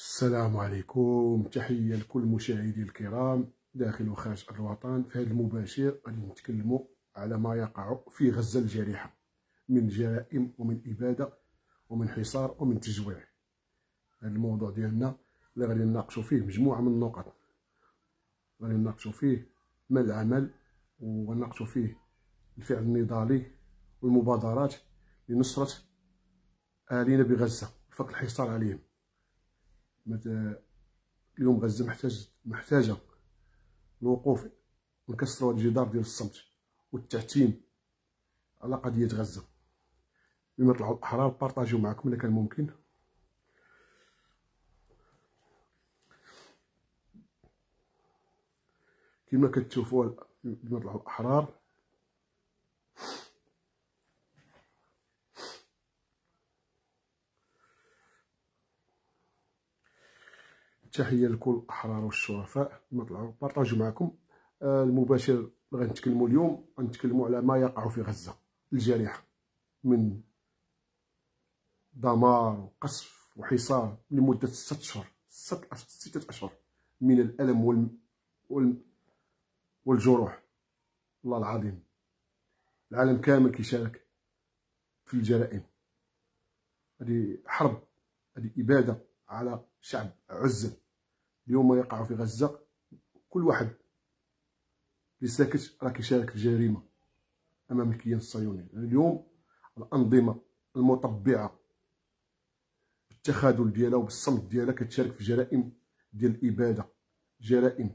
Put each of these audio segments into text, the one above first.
السلام عليكم تحية لكل مشاهدي الكرام داخل وخارج الوطن في هذا المباشر غادي نتكلموا على ما يقع في غزة الجريحة من جرائم ومن إبادة ومن حصار ومن تجويع هذا الموضوع ديالنا اللي غادي نناقشوا فيه مجموعة من النقط غادي نناقشوا فيه ما العمل ونناقشوا فيه الفعل النضالي والمبادرات لنصرة أهالينا بغزة فك الحصار عليهم اليوم غزه محتاج محتاجه الوقوف ونكسروا الجدار ديال الصمت والتعتيم على قضيه غزه لما طلعوا الاحرار بارطاجيو معكم الا كان ممكن كما كتشوفوا لما طلعوا الاحرار تحيه لكل الاحرار والشرفاء ما طلعوا بارطاجوا معكم آه، المباشر اللي غنتكلموا اليوم غنتكلموا على ما يقع في غزه الجريح من دمار وقصف وحصار لمده ست اشهر 6 اشهر من الالم والم... والم... والجروح والله العظيم العالم كامل كيشارك في الجرائم هذه حرب هذه اباده على شعب عزل اليوم يقع في غزة كل واحد اللي ساكت راه كيشارك في جريمة أمام الكيان الصهيوني يعني اليوم الأنظمة المطبعة بالتخاذل ديالها وبالصمت ديالها كتشارك في جرائم ديال الإبادة جرائم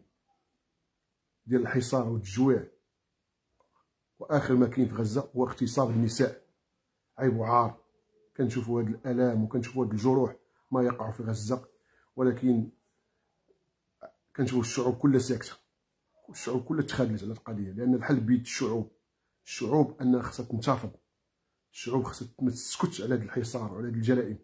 ديال الحصار والتجويع واخر ما كاين في غزه هو اغتصاب النساء عيب وعار كنشوفوا هاد الالام وكنشوفوا هاد الجروح ما يقع في غزه ولكن كنشوف الشعوب كلها ساكته والشعوب كلها تخلت على القضيه لان بحال بيت الشعوب الشعوب انها خاصها تنتفض الشعوب خاصها ما تسكتش على هاد الحصار وعلى هاد الجرائم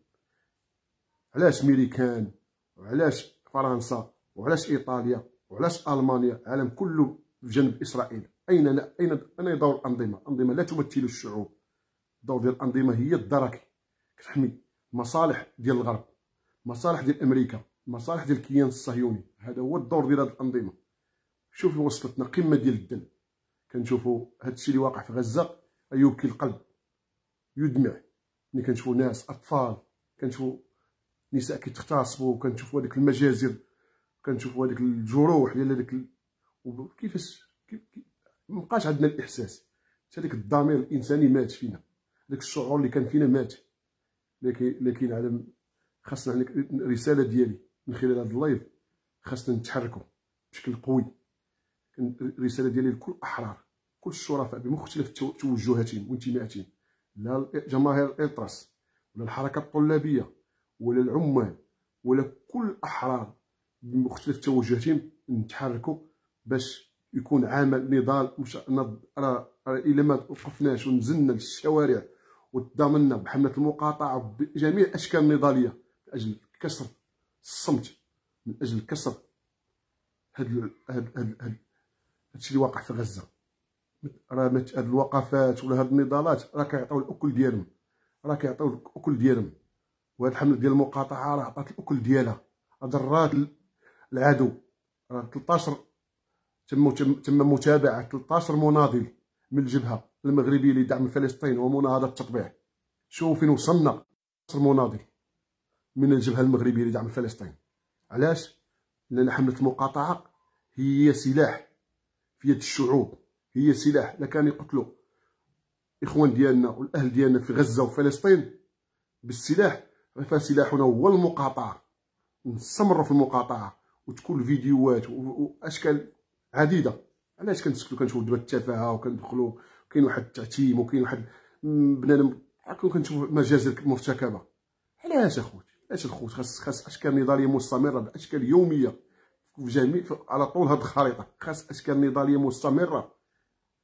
علاش ميريكان وعلاش فرنسا وعلاش ايطاليا وعلاش المانيا العالم كله في جنب اسرائيل اين اين انا دور الانظمه انظمه لا تمثل الشعوب الدور ديال الانظمه هي الدركي كتحمي مصالح ديال الغرب مصالح ديال امريكا المصالح ديال الكيان الصهيوني هذا هو الدور ديال هذه الانظمه شوفوا وصلتنا قمه ديال الدم كنشوفوا هذا الشيء اللي واقع في غزه يبكي القلب يدمع ملي كنشوفوا ناس اطفال كنشوفوا نساء كيتغتصبوا كنشوفوا هذيك المجازر كنشوفوا هذيك الجروح ديال هذيك ال... وكيفاش كيف... مابقاش عندنا الاحساس حتى هذيك الضمير الانساني مات فينا داك الشعور اللي كان فينا مات لكن لكن على خاصنا رساله ديالي من خلال هذا اللايف خاصنا نتحركوا بشكل قوي الرساله ديالي لكل الاحرار كل الشرفاء بمختلف توجهاتهم وانتماءاتهم لا جماهير الاطرس ولا الحركه الطلابيه ولا العمال ولا كل الاحرار بمختلف توجهاتهم نتحركوا باش يكون عمل نضال مش راه الى ما وقفناش ونزلنا للشوارع وتضامنا بحمله المقاطعه بجميع الاشكال النضاليه لاجل كسر الصمت من اجل كسر هاد هاد هادشي اللي واقع في غزه راه هاد الوقفات ولا هاد النضالات راه كيعطيو الاكل ديالهم راه كيعطيو الاكل ديالهم وهاد الحمله ديال المقاطعه راه عطات الاكل ديالها ضرات العدو راه 13 تم تم متابعه 13 مناضل من الجبهه المغربيه لدعم فلسطين ومناهضه التطبيع شوف فين وصلنا 13 مناضل من الجبهه المغربيه لدعم فلسطين علاش لان حمله المقاطعه هي سلاح في يد الشعوب هي سلاح لا كان يقتلوا الاخوان ديالنا والاهل ديالنا في غزه وفلسطين بالسلاح فسلاحنا هو المقاطعه نستمروا في المقاطعه وتكون الفيديوهات واشكال عديده علاش كنسكتوا كنشوفوا دابا التفاهه وكندخلوا كاين واحد التعتيم وكاين واحد بنادم كنشوفوا مجازر مرتكبه علاش اخويا اش الخوت خاص خاص اشكال نضاليه مستمره باشكال يوميه في جميع على طول هذه الخريطه خاص اشكال نضاليه مستمره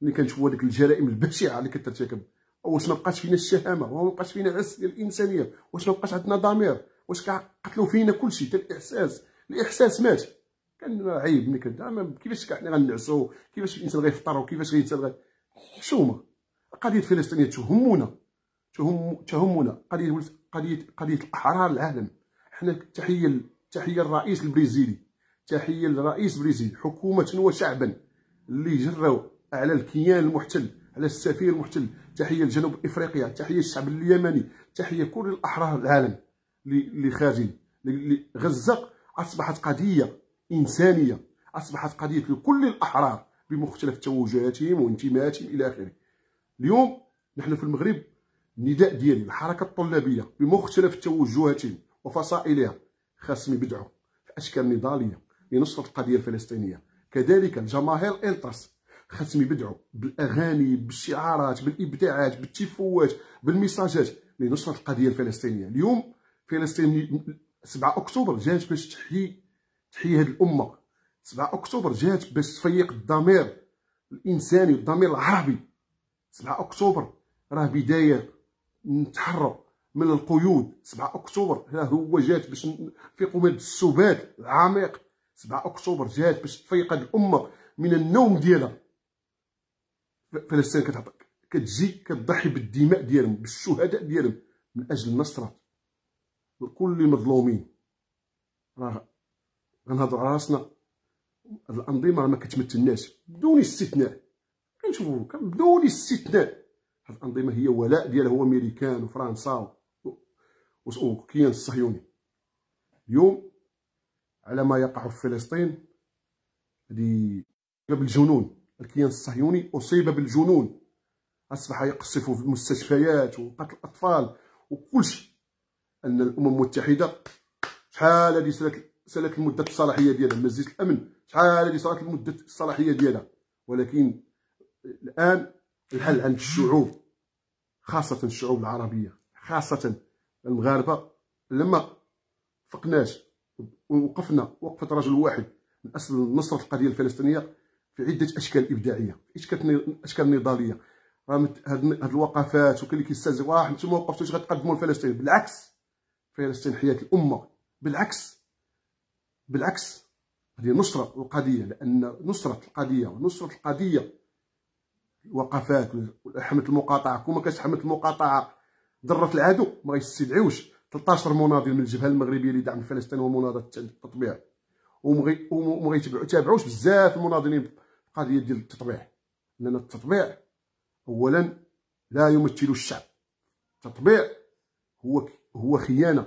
ملي كنشوفوا هذيك الجرائم البشعه اللي كترتكب واش ما بقاش فينا الشهامه واش ما بقاش فينا العس ديال الانسانيه واش ما بقاش عندنا ضمير واش قتلوا فينا كلشي حتى الاحساس الاحساس مات كان عيب ملي كنت كيفاش حنا غنعسوا كيفاش الانسان غيفطر وكيفاش الانسان غي حشومه القضيه الفلسطينيه تهمنا تهم تهمنا قضيه قضيه قضيه الاحرار العالم حنا تحيه تحيه الرئيس البرازيلي تحيه للرئيس البرازيلي حكومه وشعبا اللي جروا على الكيان المحتل على السفير المحتل تحيه لجنوب افريقيا تحيه للشعب اليمني تحيه كل الاحرار العالم اللي خارجين غزه اصبحت قضيه انسانيه اصبحت قضيه لكل الاحرار بمختلف توجهاتهم وانتماءاتهم الى اخره اليوم نحن في المغرب النداء ديالي الحركه الطلابيه بمختلف توجهاتها وفصائلها خاصهم يبدعوا في اشكال نضاليه لنصره القضيه الفلسطينيه كذلك الجماهير الانترس خاصهم يبدعوا بالاغاني بالشعارات بالابداعات بالتيفوات بالميساجات لنصره القضيه الفلسطينيه اليوم فلسطين 7 اكتوبر جات باش تحيي تحيي هذه الامه 7 اكتوبر جات باش تفيق الضمير الانساني والضمير العربي 7 اكتوبر راه بدايه نتحرر من القيود 7 اكتوبر ها هو جات باش في قمه السبات العميق 7 اكتوبر جات باش تفيق الامه من النوم ديالها فلسطين كتهبط كتجي كتضحي بالدماء ديالهم بالشهداء ديالهم من اجل النصره لكل مظلومين راه غنهضر على راسنا الانظمه ما كتمثلناش بدون استثناء كنشوفوا بدون استثناء هذه الانظمه هي ولاء ديالها هو امريكان وفرنسا وكيان الصهيوني اليوم على ما يقع في فلسطين هذه بالجنون الكيان الصهيوني اصيب بالجنون اصبح يقصف في المستشفيات وقتل الاطفال وكل شيء ان الامم المتحده شحال هذه سالت سالت مده الصلاحيه ديالها مجلس الامن شحال هذه صارت مده الصلاحيه ديالها ولكن الان الحل عند الشعوب خاصة الشعوب العربية خاصة المغاربة لما فقناش ووقفنا وقفة رجل واحد من أصل نصرة القضية الفلسطينية في عدة أشكال إبداعية أشكال نضالية هاد الوقفات وكل اللي كيستهزئ واحد انتم ما وقفتوش غتقدموا لفلسطين بالعكس فلسطين حياه الامه بالعكس بالعكس هذه نصره القضيه لان نصره القضيه ونصره القضيه وقفات حمله المقاطعه كون ما حمله المقاطعه ضرت العدو ما غيستدعيوش 13 مناضل من الجبهه المغربيه اللي دعم فلسطين ومناضله التطبيع وما غيتابعوش بزاف المناضلين في القضيه ديال التطبيع لان التطبيع اولا لا يمثل الشعب التطبيع هو هو خيانه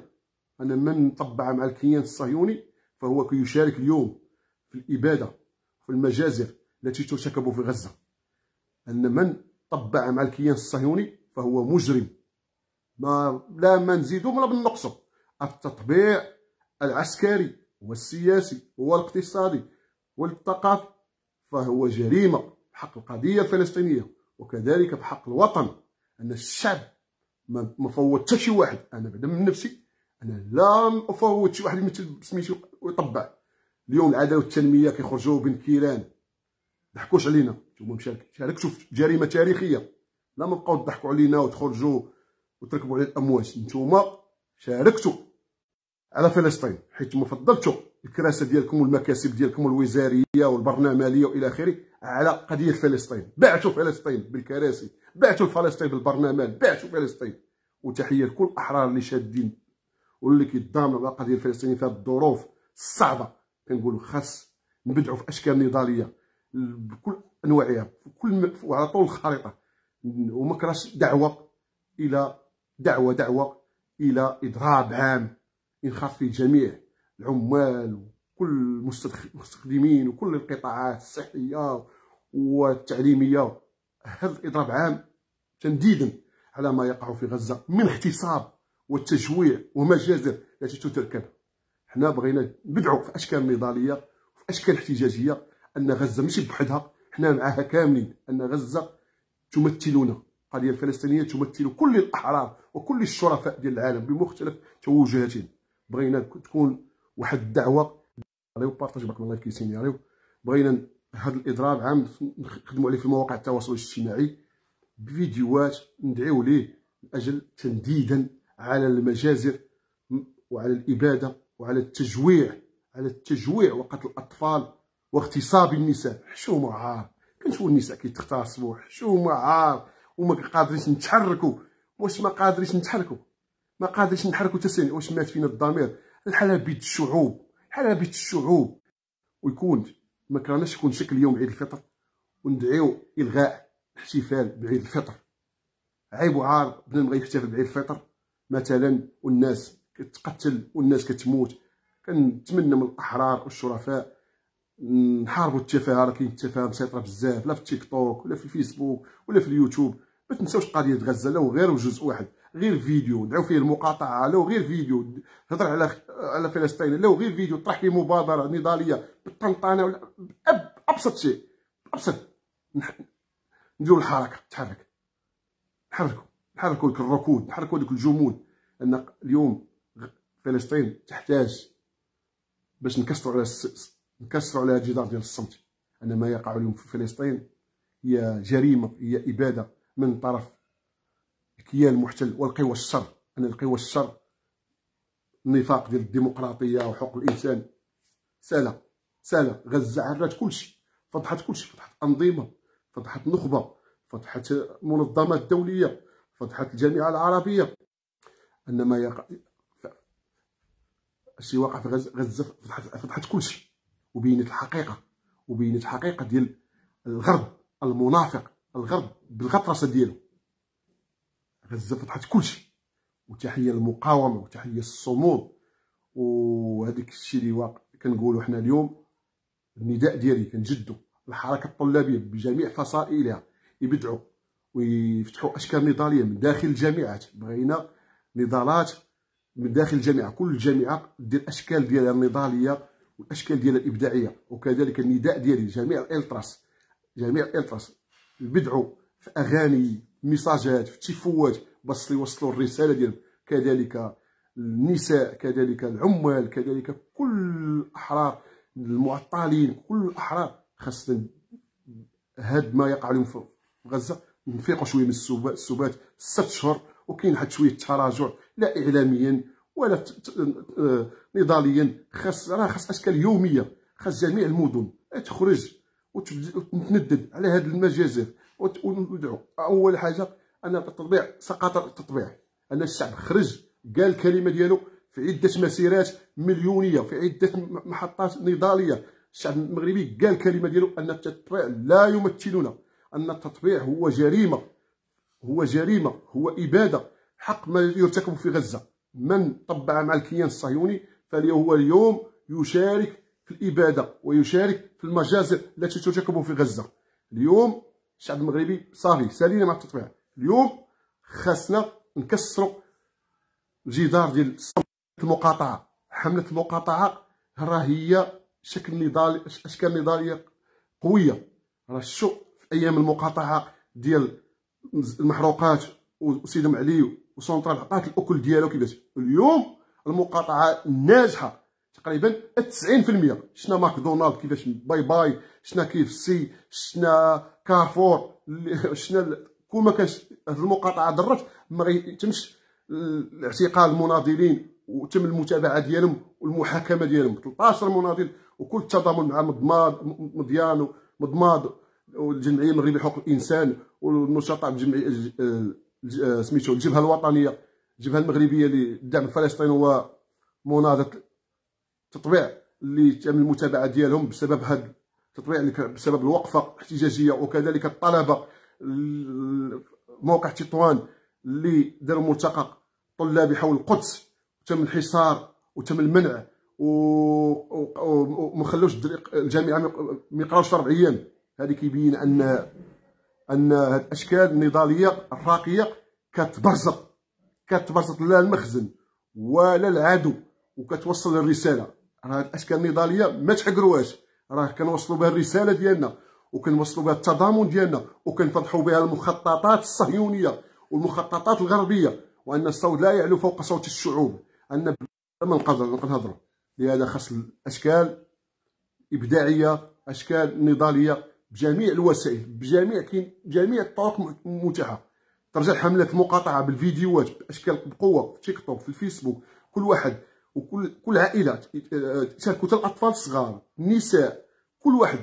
ان من طبع مع الكيان الصهيوني فهو كيشارك اليوم في الاباده في المجازر التي ترتكب في غزه أن من طبع مع الكيان الصهيوني فهو مجرم ما لا ما نزيدو ولا بنقصو التطبيع العسكري والسياسي والاقتصادي والثقافي فهو جريمة بحق القضية الفلسطينية وكذلك بحق الوطن أن الشعب ما فوت شي واحد أنا بعدا من نفسي أنا لا أفوت شي واحد مثل سميتو ويطبع اليوم العداله والتنميه كيخرجوا بين كيران ضحكوش علينا انتم مشاركتوا في جريمه تاريخيه لا ما بقاو تضحكوا علينا وتخرجوا وتركبوا على الامواج انتوما شاركتوا على فلسطين حيت ما فضلتوا الكراسه ديالكم والمكاسب ديالكم الوزاريه والبرلمانيه والى اخره على قضيه فلسطين بعتوا فلسطين بالكراسي بعتوا فلسطين بالبرلمان بعتوا فلسطين وتحيه لكل الاحرار اللي شادين واللي كيضامن على القضيه الفلسطينيه في هذه الظروف الصعبه كنقولوا خاص نبدعوا في اشكال نضاليه بكل انواعها كل وعلى طول الخريطه وما كراش دعوه الى دعوه دعوه الى اضراب عام ينخاف فيه جميع العمال وكل المستخدمين وكل القطاعات الصحيه والتعليميه هذا الاضراب عام تنديدا على ما يقع في غزه من اغتصاب والتجويع ومجازر التي تتركب حنا بغينا ندعو في اشكال نضاليه وفي اشكال احتجاجيه ان غزه ماشي بوحدها حنا نعم، معاها كاملين ان غزه تمثلنا القضيه الفلسطينيه تمثل كل الاحرار وكل الشرفاء ديال العالم بمختلف توجهاتهم بغينا تكون واحد الدعوه عليو بارطاج بارك الله كيسيني عليو بغينا هذا الاضراب عام نخدموا عليه في مواقع التواصل الاجتماعي بفيديوهات ندعيو ليه من اجل تنديدا على المجازر وعلى الاباده وعلى التجويع على التجويع وقتل الاطفال واغتصاب النساء حشومه عار كنشوفو النساء كيتغتصبوا حشومه عار وما قادرينش نتحركوا واش ما قادرينش نتحركوا ما قادرينش نتحركوا حتى واش مات فينا الضمير الحالة بيت الشعوب الحالة بيت الشعوب ويكون ما كرهناش يكون شكل يوم عيد الفطر وندعيو الغاء الاحتفال بعيد الفطر عيب وعار بنادم يحتفل بعيد الفطر مثلا والناس كتقتل والناس كتموت كنتمنى من الاحرار والشرفاء نحاربوا التفاهه راه كاين التفاهه مسيطره بزاف لا في التيك توك ولا في الفيسبوك ولا في اليوتيوب ما تنساوش قضيه غزه لو غير جزء واحد غير فيديو ندعو فيه المقاطعه لو غير فيديو هضر على على فلسطين لو غير فيديو طرح فيه مبادره نضاليه بالطنطانه ولا ابسط شيء ابسط نديروا الحركه تحرك نحركوا نحركوا ديك الركود نحركوا ديك الجمود لان اليوم فلسطين تحتاج باش نكسروا على السقس نكسروا على جدار ديال الصمت ان ما يقع اليوم في فلسطين هي جريمه هي اباده من طرف الكيان المحتل والقوى الشر ان القوى الشر النفاق ديال الديمقراطيه وحقوق الانسان ساله ساله غزه عرات كلشي فضحت كلشي فضحت انظمه فضحت نخبه فضحت منظمات دوليه فضحت الجامعه العربيه ان ما يقع الشيء واقع في غزه فضحت فضحت كلشي وبينت الحقيقه وبينت الحقيقه ديال الغرب المنافق الغرب بالغطرسه ديالو غزه فتحت كلشي وتحيه المقاومه وتحيه الصمود وهذاك الشيء اللي كنقولوا حنا اليوم النداء ديالي كنجدوا الحركه الطلابيه بجميع فصائلها يبدعوا ويفتحوا اشكال نضاليه من داخل الجامعات بغينا نضالات من داخل الجامعه كل جامعه دير اشكال ديالها النضاليه والاشكال ديالها الابداعيه وكذلك النداء ديالي جميع الالتراس جميع الالتراس بدعوا في اغاني ميساجات في تيفوات باش يوصلوا الرساله ديالهم كذلك النساء كذلك العمال كذلك كل الاحرار المعطلين كل الاحرار خاصنا هاد ما يقع لهم في غزه نفيقوا شويه من السبات ست شهور وكاين حتى شويه تراجع لا اعلاميا ولا آه، نضاليا خاص راه خاص اشكال يوميه خاص جميع المدن تخرج وتندد على هاد المجازر وندعو اول حاجه ان التطبيع سقط التطبيع ان الشعب خرج قال الكلمه ديالو في عده مسيرات مليونيه في عده محطات نضاليه الشعب المغربي قال الكلمه ديالو ان التطبيع لا يمثلنا ان التطبيع هو جريمه هو جريمه هو اباده حق ما يرتكب في غزه من طبع مع الكيان الصهيوني فهو اليوم يشارك في الإبادة ويشارك في المجازر التي ترتكب في غزة اليوم الشعب المغربي صافي سالينا مع التطبيع اليوم خاصنا نكسروا الجدار ديال المقاطعة حملة المقاطعة راه هي شكل نضال اشكال نضاليه قويه راه شو في ايام المقاطعه ديال المحروقات وسيدهم علي وسونترال عطات الاكل ديالو كيفاش اليوم المقاطعه ناجحه تقريبا 90% شنا ماكدونالد كيفاش باي باي شنا كيف سي شنا كارفور شنا كل ما كانش المقاطعه ضرت ما يتمش الاعتقال المناضلين وتم المتابعه ديالهم والمحاكمه ديالهم 13 مناضل وكل التضامن مع مضماد مضيان مضماد والجمعيه المغربيه لحقوق الانسان والنشطاء الجمعيه آه، سميتو الجبهه الوطنيه الجبهه المغربيه لدعم فلسطين ومناهضه التطبيع اللي تم المتابعه ديالهم بسبب هذا التطبيع بسبب الوقفه الاحتجاجيه وكذلك الطلبه موقع تطوان اللي داروا ملتقى طلابي حول القدس تم الحصار وتم المنع وما خلوش الجامعه ما يقراوش اربع ايام هذه كيبين ان ان هاد الاشكال النضاليه الراقيه كتبرزق كتبرزق لا المخزن ولا العدو وكتوصل الرساله راه الاشكال النضاليه ما تحقروهاش راه كنوصلوا بها الرساله ديالنا وكنوصلوا بها التضامن ديالنا وكنفضحوا بها المخططات الصهيونيه والمخططات الغربيه وان الصوت لا يعلو فوق صوت الشعوب ان ما نقدر لهذا خاص الاشكال ابداعيه اشكال نضاليه بجميع الوسائل بجميع كاين جميع الطرق متاحه ترجع حملات المقاطعه بالفيديوهات باشكال بقوه في تيك توك في الفيسبوك كل واحد وكل كل عائله تشاركوا حتى الاطفال الصغار النساء كل واحد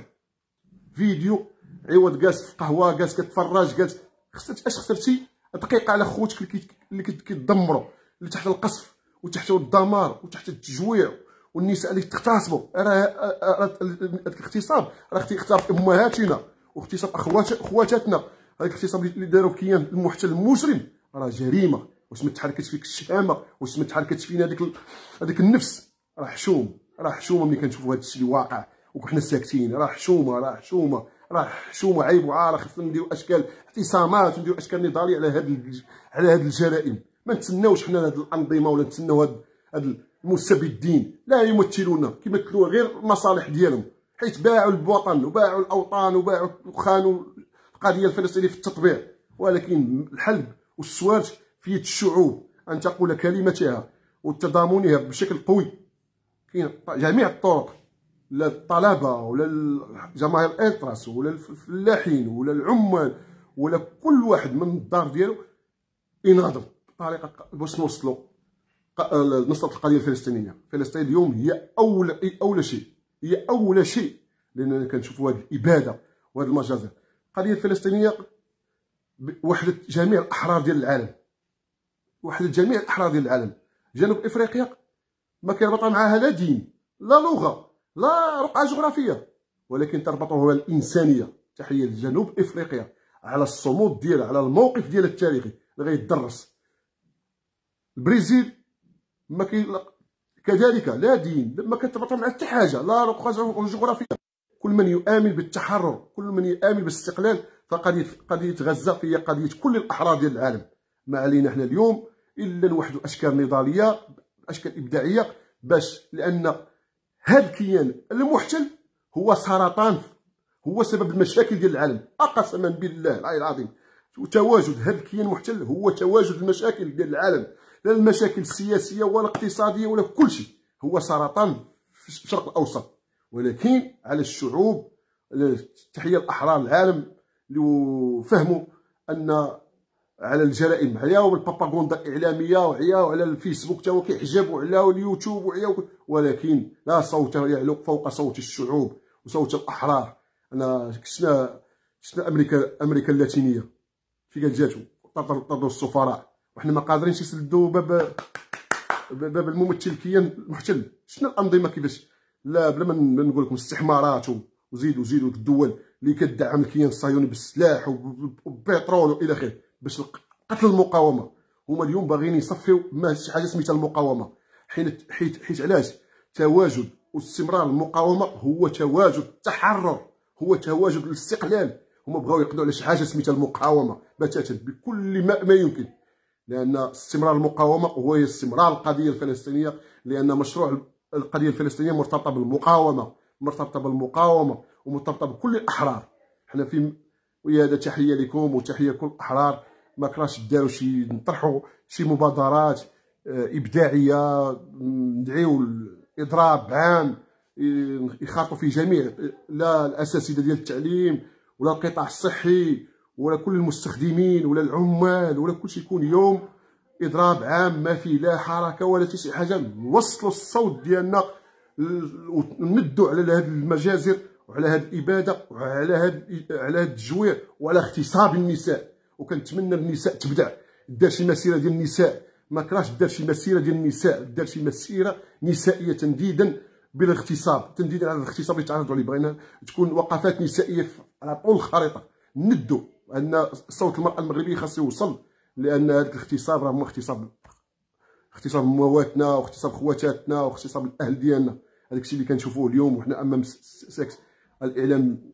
فيديو عوض جالس في قهوه جالس كتفرج جالس خسرت اش خسرتي دقيقه على خوتك اللي كيدمروا اللي تحت القصف وتحت الدمار وتحت التجويع والنساء اللي تغتصبوا راه الاغتصاب راه اغتصاب امهاتنا واغتصاب اخوات خواتاتنا هذاك الاغتصاب اللي داروا كيان المحتل المجرم راه جريمه واش ما تحركت فيك الشهامه واش ما تحركت فينا هذيك هذيك النفس راه حشوم راه حشومه ملي كنشوفوا هذا الشيء واقع وحنا ساكتين راه حشومه راه حشومه راه حشومه عيب وعار خصنا نديروا اشكال اعتصامات ونديروا اشكال نضاليه على هذا على هذه الجرائم ما نتسناوش حنا هذه الانظمه ولا نتسناو هذه المستبدين لا يمثلونا كيمثلوا غير المصالح ديالهم حيت باعوا الوطن وباعوا الاوطان وباعوا وخانوا القضيه الفلسطينيه في التطبيع ولكن الحلب والسوارج في يد الشعوب ان تقول كلمتها وتضامنها بشكل قوي كاين جميع الطرق لا الطلبه ولا جماهير الانتراس ولا الفلاحين ولا العمال ولا كل واحد من الدار ديالو يناضل بطريقه باش نوصلوا نصره آه، القضيه الفلسطينيه فلسطين اليوم هي اولى اول شيء هي اولى شيء لاننا كنشوفوا هذه الاباده وهذه المجازر القضيه الفلسطينيه وحده جميع الاحرار ديال العالم وحده جميع الاحرار ديال العالم جنوب افريقيا ما كيربط معها لا دين لا لغه لا رقعه جغرافيه ولكن تربطها الانسانيه تحيه لجنوب افريقيا على الصمود ديالها على الموقف ديالها التاريخي اللي غيدرس البرازيل ما كي... كذلك لا دين ما كتربط مع حتى حاجه لا رقعه جغرافيه كل من يؤمن بالتحرر كل من يؤمن بالاستقلال فقضيه قضيه غزه هي قضيه كل الاحرار ديال العالم ما علينا حنا اليوم الا نوحدوا اشكال نضاليه اشكال ابداعيه باش لان هذا الكيان المحتل هو سرطان هو سبب المشاكل ديال العالم اقسما بالله العظيم وتواجد هذا الكيان المحتل هو تواجد المشاكل ديال العالم لا المشاكل السياسيه ولا الاقتصاديه ولا كل شيء هو سرطان في الشرق الاوسط ولكن على الشعوب تحيه الاحرار العالم اللي فهموا ان على الجرائم عياو بالبروباغندا الاعلاميه وعياو على الفيسبوك تا هو كيحجبوا على اليوتيوب وعياو ولكن لا صوت يعلو فوق صوت الشعوب وصوت الاحرار انا شفنا شفنا امريكا امريكا اللاتينيه في جاتو طردوا السفراء وحنا ما قادرينش يسدوا باب باب الممثل كيان المحتل شنو الانظمه كيفاش لا بلا ما نقول لكم استحمارات وزيدوا زيدوا الدول اللي كتدعم الكيان الصهيوني بالسلاح وبالبترول والى اخره باش قتل المقاومه هما اليوم باغيين يصفيو ما شي حاجه سميتها المقاومه حيت حيت حيت علاش تواجد واستمرار المقاومه هو تواجد التحرر هو تواجد الاستقلال هما بغاو يقضوا على شي حاجه سميتها المقاومه بتاتا بكل ما, ما يمكن لان استمرار المقاومه هو استمرار القضيه الفلسطينيه لان مشروع القضيه الفلسطينيه مرتبطه بالمقاومه مرتبطه بالمقاومه ومرتبطه بكل الاحرار حنا في ويا هذا تحيه لكم وتحيه لكل الاحرار ما كراش داروا شي نطرحوا شي مبادرات آه، ابداعيه ندعيو الاضراب عام يخاطوا فيه جميع لا الاساتذه ديال التعليم ولا القطاع الصحي ولا كل المستخدمين ولا العمال ولا كلشي يكون يوم اضراب عام ما فيه لا حركه ولا حتى شي حاجه نوصلوا الصوت ديالنا ونمدوا على هذه المجازر وعلى هذه الاباده وعلى هذه على هذا التجويع وعلى اغتصاب النساء وكنتمنى النساء تبدع دار شي مسيره ديال النساء ما كراش دار شي مسيره ديال النساء دار شي مسيره نسائيه تنديدا بالاغتصاب تنديدا على الاغتصاب اللي تعرضوا عليه بغينا تكون وقفات نسائيه على طول الخريطه ندوا ان صوت المراه المغربيه خاص يوصل لان هذا الاغتصاب راه هو اغتصاب اغتصاب مواتنا واغتصاب خواتاتنا واغتصاب الاهل ديالنا هذاك الشيء اللي كنشوفوه اليوم وحنا امام سكس الاعلام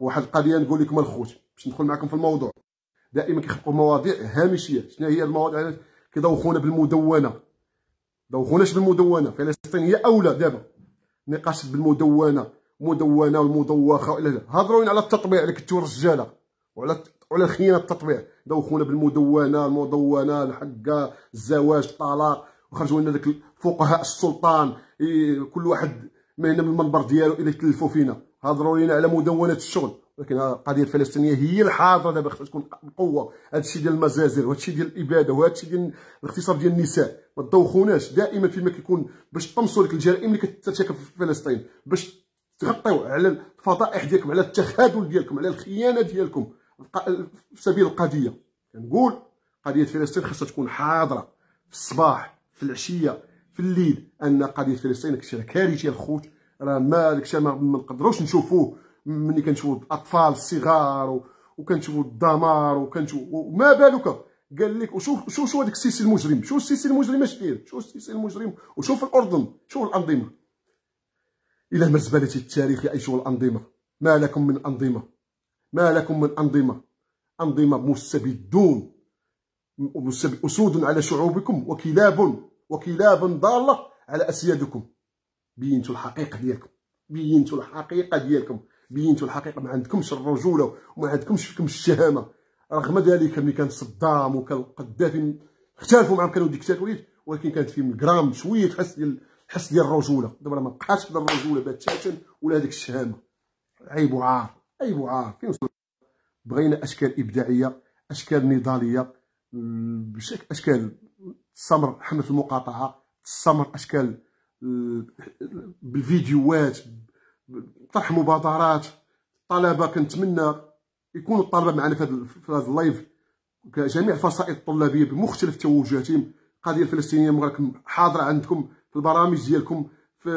واحد القضيه نقول لكم الخوت باش ندخل معكم في الموضوع دائما كيخلقوا مواضيع هامشيه شنو هي المواضيع كيدوخونا بالمدونه دوخوناش بالمدونه فلسطين هي اولى دابا نقاش بالمدونه مدونه والمدوخه والى هضروا على التطبيع اللي كنتو رجاله وعلى وعلى خيانه التطبيع دوخونا بالمدونه المدونه الحقه الزواج الطلاق وخرجوا لنا ذاك فقهاء السلطان كل واحد من المنبر ديالو الى تلفوا فينا هضروا لنا على مدونه الشغل ولكن القضيه الفلسطينيه هي الحاضره دابا خصها تكون بقوه هذا الشيء ديال المزازر وهذا الشيء ديال الاباده وهذا الشيء ديال الاغتصاب ديال النساء ما تدوخوناش دائما فيما كيكون باش تطمسوا لك الجرائم اللي كترتكب في فلسطين باش تغطيو على الفضائح ديالكم على التخاذل ديالكم على الخيانه ديالكم في سبيل القضيه كنقول يعني قضيه فلسطين خاصها تكون حاضره في الصباح في العشيه في الليل ان قضيه فلسطين داكشي راه كارثي الخوت راه ما داكشي ما نقدروش نشوفوه ملي كنشوفوا الاطفال الصغار وكنشوفوا الدمار وكنشوفوا ما بالك قال لك وشوف شوف شو هذاك السيسي المجرم شوف السيسي المجرم اش داير شوف السيسي المجرم وشوف الاردن شوف الانظمه الى مزبله التاريخ يعيشوا الانظمه ما لكم من انظمه ما لكم من أنظمة أنظمة مستبدون أسود على شعوبكم وكلاب وكلاب ضالة على أسيادكم بينتوا الحقيقة ديالكم بينتوا الحقيقة ديالكم بينتوا الحقيقة ما عندكمش الرجولة وما عندكمش فيكم الشهامة رغم ذلك ملي كان صدام وكان القذافي اختلفوا معهم كانوا ديكتاتوريات ولكن كانت فيهم جرام شويه حس ديال الحس ديال الرجوله دابا ما بقاش الرجوله بتاتا ولا هذيك الشهامه عيب وعار اي وعاء فين بغينا اشكال ابداعيه اشكال نضاليه بشكل اشكال تستمر حمله المقاطعه تستمر اشكال بالفيديوهات طرح مبادرات الطلبه كنتمنى يكونوا الطلبه معنا في هذا اللايف جميع الفصائل الطلابيه بمختلف توجهاتهم القضيه الفلسطينيه راكم حاضره عندكم في البرامج ديالكم في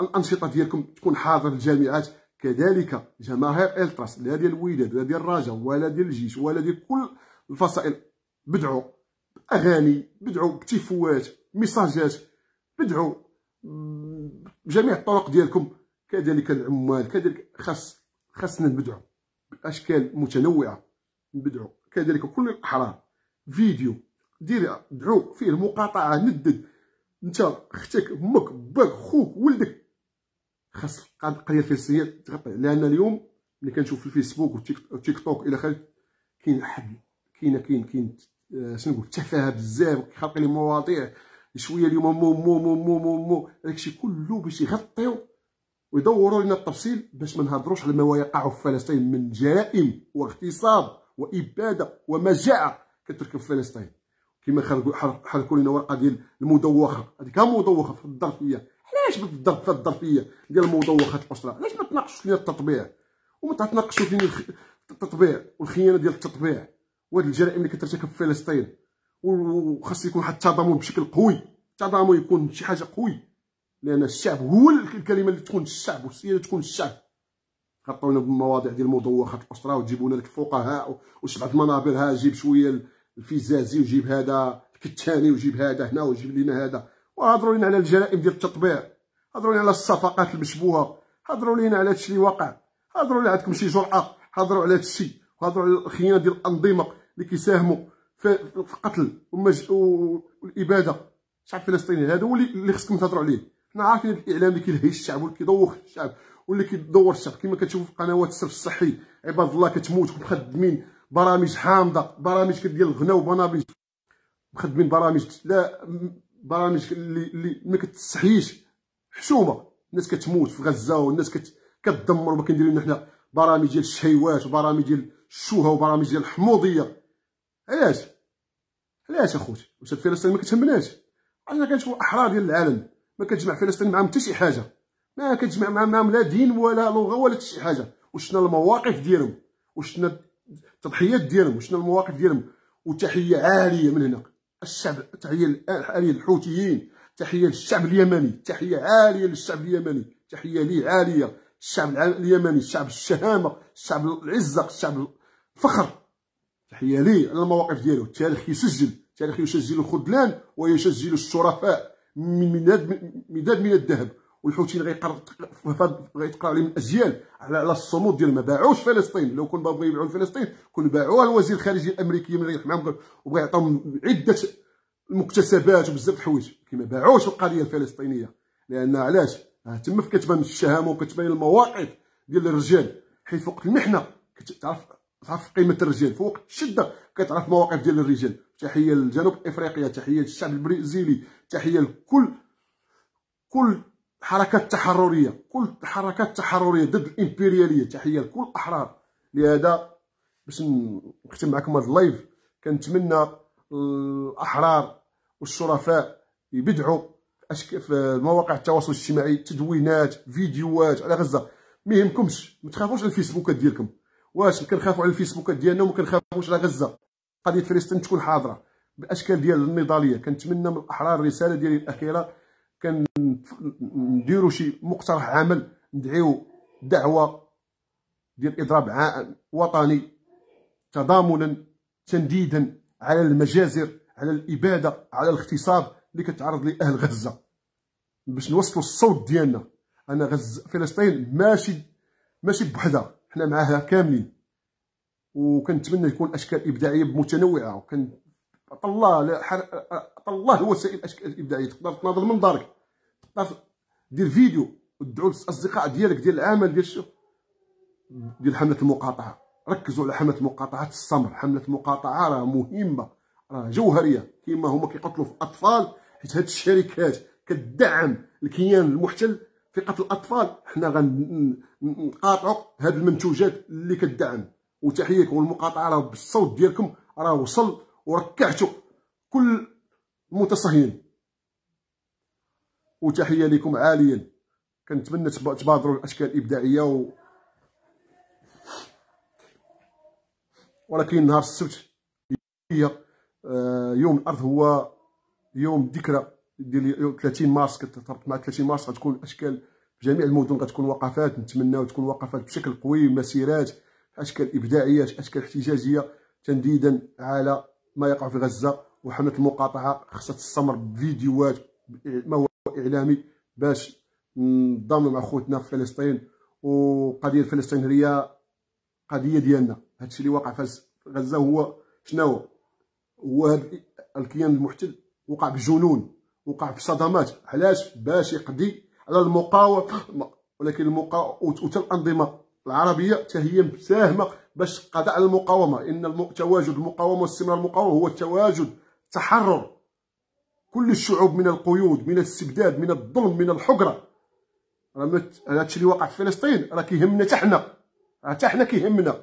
الانشطه ديالكم تكون حاضره في الجامعات كذلك جماهير التراس لا ديال الوداد ولا ديال الرجاء ولا ديال الجيش ولا ديال كل الفصائل بدعوا باغاني بدعوا بتفوات ميساجات بدعوا بجميع الطرق ديالكم كذلك العمال كذلك خاص خاصنا نبدعوا باشكال متنوعه نبدعوا كذلك كل الاحرار فيديو دير دعوا فيه المقاطعه ندد انت اختك امك باك خوك ولدك خاص القضيه الفلسفيه تغطي لان اليوم ملي كنشوف في الفيسبوك والتيك توك الى اخره كاين حد كاين كاين كاين آه، شنو نقول تفاهه بزاف كيخلق لي مواضيع شويه اليوم مو مو مو مو مو مو داكشي كله باش يغطيو ويدوروا لنا التفصيل باش ما نهضروش على ما يقع في فلسطين من جرائم واغتصاب واباده ومجاعه كتركب في فلسطين كما خرجوا حركوا لنا ورقه ديال المدوخه هذيك مدوخه في الظرفيه علاش بالضرب في الظرفيه ديال مدوخه الاسره علاش ما تناقشوش فينا التطبيع وما تناقشوا فينا التطبيع والخيانه ديال التطبيع وهاد الجرائم اللي كترتكب في فلسطين وخاص يكون حتى التضامن بشكل قوي التضامن يكون شي حاجه قوي لان الشعب هو الكلمه اللي تكون الشعب والسياده تكون الشعب غطونا بالمواضيع ديال مدوخه الاسره وتجيبوا لنا الفقهاء وسبعه منابر ها جيب شويه الفيزازي وجيب هذا الكتاني وجيب هذا هنا وجيب لنا هذا وهضروا لنا على الجرائم ديال التطبيع هضروا لنا على الصفقات المشبوهه هضروا لنا على هادشي اللي واقع هضروا لي عندكم شي جرأه هضروا على هادشي وهضروا على الخيانه ديال الانظمه اللي كيساهموا في القتل ومج... والاباده الشعب الفلسطيني هذا هو اللي خصكم تهضروا عليه حنا عارفين الاعلام اللي كيلهي الشعب واللي كيدوخ الشعب واللي كيدور الشعب كما كتشوفوا في قنوات الصرف الصحي عباد الله كتموت ومخدمين برامج حامضه برامج ديال الغنى وبرامج مخدمين برامج لا برامج اللي اللي ما كتصحيش حشومه الناس كتموت في غزه والناس كتدمر وما كنديروا لنا حنا برامج ديال الشهيوات وبرامج ديال الشوهه وبرامج ديال الحموضيه علاش علاش اخوتي واش فلسطين ما كتهمناش علاش كنشوفوا احرار ديال العالم ما كتجمع فلسطين معاهم حتى شي حاجه ما كتجمع معاهم لا دين ولا لغه ولا حتى شي حاجه وشنا المواقف ديالهم وشنا التضحيات ديالهم وشنا المواقف ديالهم وتحيه عاليه من هنا الشعب تحيه عاليه للحوثيين تحيه للشعب اليمني تحيه عاليه للشعب اليمني تحيه لي عاليه الشعب اليمني الشعب الشهامه الشعب العزه الشعب الفخر تحيه ليه على المواقف ديالو التاريخ يسجل التاريخ يسجل الخذلان ويسجل الشرفاء من مداد من الذهب والحوثيين غيقرر عليه عليهم الاجيال على على الصمود ديال ما باعوش فلسطين لو كون بغاو يبيعوا فلسطين كون باعوها الوزير الخارجيه الامريكي من غير معاهم وبغا يعطيهم عده المكتسبات وبزاف د الحوايج كيما باعوش القضيه الفلسطينيه لان علاش تما كتبان الشهامه وكتبان المواقف ديال الرجال حيت فوق المحنه كتعرف تعرف قيمه الرجال فوق الشده كتعرف مواقف ديال الرجال تحيه للجنوب افريقيا تحيه للشعب البرازيلي تحيه لكل كل حركات تحرريه كل حركات تحرريه ضد الامبرياليه تحيه لكل الاحرار لهذا باش نختم معكم هذا اللايف كنتمنى الاحرار والشرفاء يبدعوا في, مواقع التواصل الاجتماعي تدوينات فيديوهات على غزه ما يهمكمش ما تخافوش على الفيسبوكات ديالكم واش كنخافوا على الفيسبوكات ديالنا وما كنخافوش على غزه قضيه فلسطين تكون حاضره باشكال ديال النضاليه كنتمنى من الاحرار الرساله ديالي الاخيره كنديروا شي مقترح عمل ندعيو دعوه ديال اضراب وطني تضامنا تنديدا على المجازر على الاباده على الاغتصاب اللي كتعرض ليه اهل غزه باش نوصلوا الصوت ديالنا انا غزه فلسطين ماشي ماشي بوحدها حنا معاها كاملين وكنتمنى يكون اشكال ابداعيه متنوعه وكن طلاه الله وسائل ابداعيه تقدر تناظر من دارك تقدر دير فيديو وتدعو الاصدقاء ديالك ديال العمل ديال الشغل ديال حمله المقاطعه ركزوا على حمله مقاطعه الصمر حمله المقاطعه راه مهمه راه جوهريه كما هما كيقتلوا في الاطفال حيت هاد الشركات كتدعم الكيان المحتل في قتل الاطفال حنا غنقاطعوا هاد المنتوجات اللي كتدعم لكم المقاطعه راه بالصوت ديالكم راه وصل وركعت كل المتصهين وتحيه لكم عاليا كنتمنى تبادروا الاشكال الابداعيه و... ولكن نهار السبت هي آه، يوم الارض هو يوم ذكرى ديال 30 مارس كترتبط مع 30 مارس غتكون الاشكال جميع المدن غتكون وقفات نتمناو تكون وقفات بشكل قوي مسيرات اشكال ابداعيه اشكال احتجاجيه تنديدا على ما يقع في غزه وحمله المقاطعه خاصة تستمر بفيديوهات ما هو اعلامي باش نضم مع خوتنا في فلسطين وقضيه فلسطين هي قضيه ديالنا هادشي اللي واقع في غزه هو شنو هو هاد الكيان المحتل وقع بجنون وقع بصدمات علاش باش يقضي على المقاومه ولكن المقاومه وحتى الانظمه العربيه حتى هي مساهمه باش قضاء على المقاومه ان تواجد المقاومه واستمرار المقاومه هو تواجد تحرر كل الشعوب من القيود من الاستبداد من الظلم من الحقره راه هادشي اللي واقع في فلسطين راه كيهمنا حتى حنا حتى حنا كيهمنا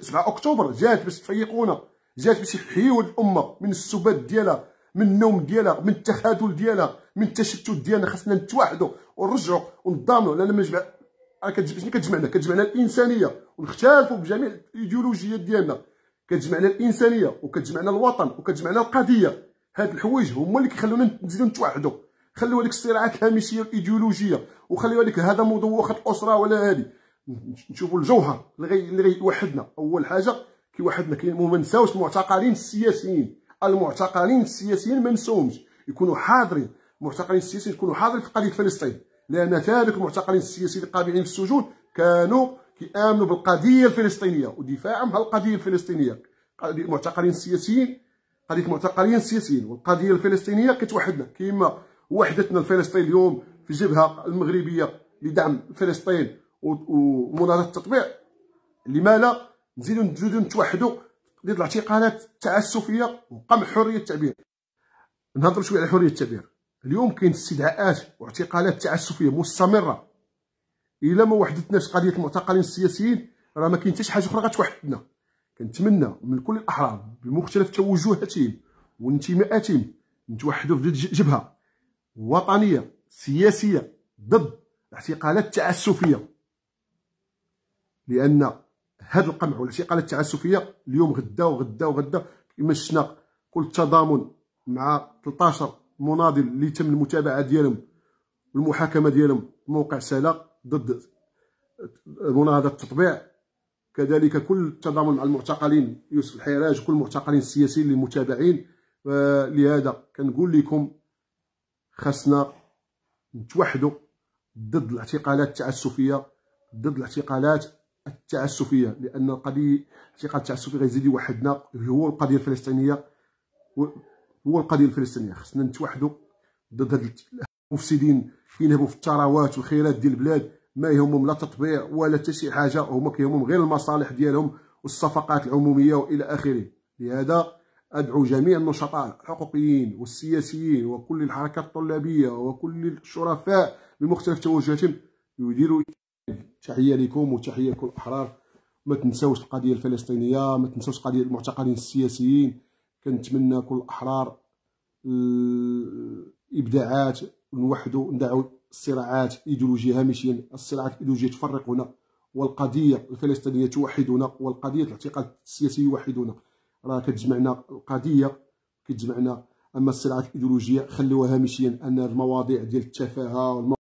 7 اكتوبر جات باش تفيقونا جات باش يحيوا الامه من السبات ديالها من النوم ديالها من التخاذل ديالها من التشتت ديالنا خصنا نتوحدوا ونرجعوا ونضامنوا لان ما راه كتجمعنا كتجمعنا الانسانيه ونختلفوا بجميع الايديولوجيات ديالنا كتجمعنا الانسانيه وكتجمعنا الوطن وكتجمعنا القضيه هاد الحوايج هما اللي كيخلونا نزيدو نتوحدوا خليو هذيك الصراعات الهامشيه الايديولوجيه وخليو هذيك هذا مدوخه الاسره ولا هذه نشوفوا الجوهر اللي اللي غيوحدنا اول حاجه كيوحدنا كاين ما نساوش المعتقلين السياسيين المعتقلين السياسيين ما نساوهمش يكونوا حاضرين المعتقلين السياسيين يكونوا حاضرين في قضيه فلسطين لان تارك المعتقلين السياسيين القابعين في السجون كانوا كيامنوا بالقضيه الفلسطينيه ودفاعهم على القضيه الفلسطينيه المعتقلين السياسيين قضيه المعتقلين السياسيين والقضيه الفلسطينيه كتوحدنا كما وحدتنا الفلسطين اليوم في الجبهه المغربيه لدعم فلسطين ومناضله التطبيع لماذا نزيدو نزيدو نتوحدوا ضد الاعتقالات التعسفيه وقمع حريه التعبير نهضر شويه على حريه التعبير اليوم كاين استدعاءات واعتقالات تعسفيه مستمره الا ما وحدتناش قضيه المعتقلين السياسيين راه ما كاين حتى شي حاجه اخرى غتوحدنا كنتمنى من كل الاحرار بمختلف توجهاتهم وانتماءاتهم نتوحدوا في جبهه وطنيه سياسيه ضد الاعتقالات التعسفيه لان هذا القمع والاعتقالات التعسفيه اليوم غدا وغدا وغدا كما شفنا كل التضامن مع 13 المناضل اللي تم المتابعه ديالهم والمحاكمه ديالهم موقع سلا ضد مناهضه التطبيع كذلك كل التضامن مع المعتقلين يوسف الحراج وكل المعتقلين السياسيين اللي متابعين لهذا كنقول لكم خاصنا نتوحدوا ضد الاعتقالات التعسفيه ضد الاعتقالات التعسفيه لان القضيه الاعتقال التعسفي غيزيد يوحدنا هو القضيه الفلسطينيه هو القضيه الفلسطينيه خصنا نتوحدوا ضد هاد المفسدين كينهبوا في الثروات والخيرات ديال البلاد ما يهمهم لا تطبيع ولا حتى شي حاجه هما كيهمهم غير المصالح ديالهم والصفقات العموميه والى اخره لهذا ادعو جميع النشطاء الحقوقيين والسياسيين وكل الحركات الطلابيه وكل الشرفاء بمختلف توجهاتهم يديروا تحيه لكم وتحيه لكل الاحرار ما تنساوش القضيه الفلسطينيه ما تنساوش قضيه المعتقلين السياسيين كنتمنى كل الاحرار الابداعات آه، نوحدوا ندعوا الصراعات ايديولوجيا هامشيا الصراعات الايديولوجيه تفرقنا والقضيه الفلسطينيه توحدنا والقضيه الاعتقاد السياسي يوحدنا راه كتجمعنا القضيه كتجمعنا اما الصراعات الايديولوجيه خلوها هامشيا ان المواضيع ديال التفاهه